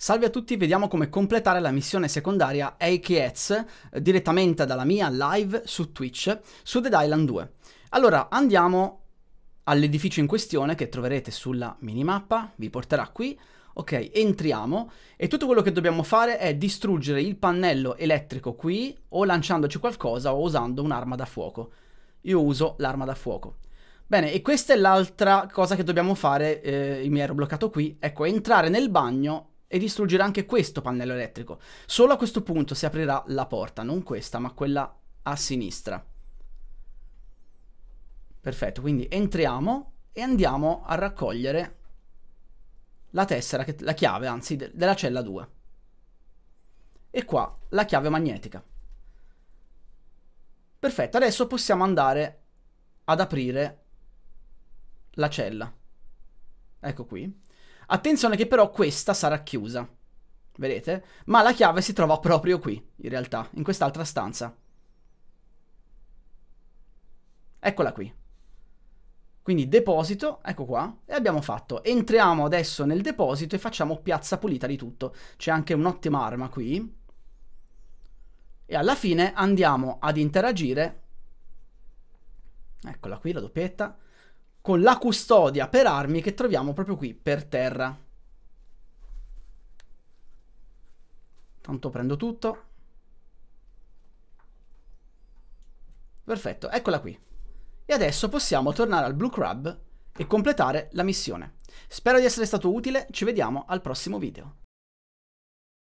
Salve a tutti, vediamo come completare la missione secondaria AKETS eh, direttamente dalla mia live su Twitch su The Island 2. Allora, andiamo all'edificio in questione che troverete sulla minimappa, vi porterà qui. Ok, entriamo e tutto quello che dobbiamo fare è distruggere il pannello elettrico qui o lanciandoci qualcosa o usando un'arma da fuoco. Io uso l'arma da fuoco. Bene, e questa è l'altra cosa che dobbiamo fare, eh, mi ero bloccato qui, ecco, entrare nel bagno e distruggere anche questo pannello elettrico. Solo a questo punto si aprirà la porta, non questa, ma quella a sinistra. Perfetto, quindi entriamo e andiamo a raccogliere la tessera, la chiave, anzi, della cella 2. E qua la chiave magnetica. Perfetto, adesso possiamo andare ad aprire la cella. Ecco qui. Attenzione che però questa sarà chiusa. Vedete? Ma la chiave si trova proprio qui, in realtà, in quest'altra stanza. Eccola qui. Quindi deposito, ecco qua, e abbiamo fatto. Entriamo adesso nel deposito e facciamo piazza pulita di tutto. C'è anche un'ottima arma qui. E alla fine andiamo ad interagire. Eccola qui, la doppietta con la custodia per armi che troviamo proprio qui per terra. Tanto prendo tutto. Perfetto, eccola qui. E adesso possiamo tornare al Blue Crab e completare la missione. Spero di essere stato utile, ci vediamo al prossimo video.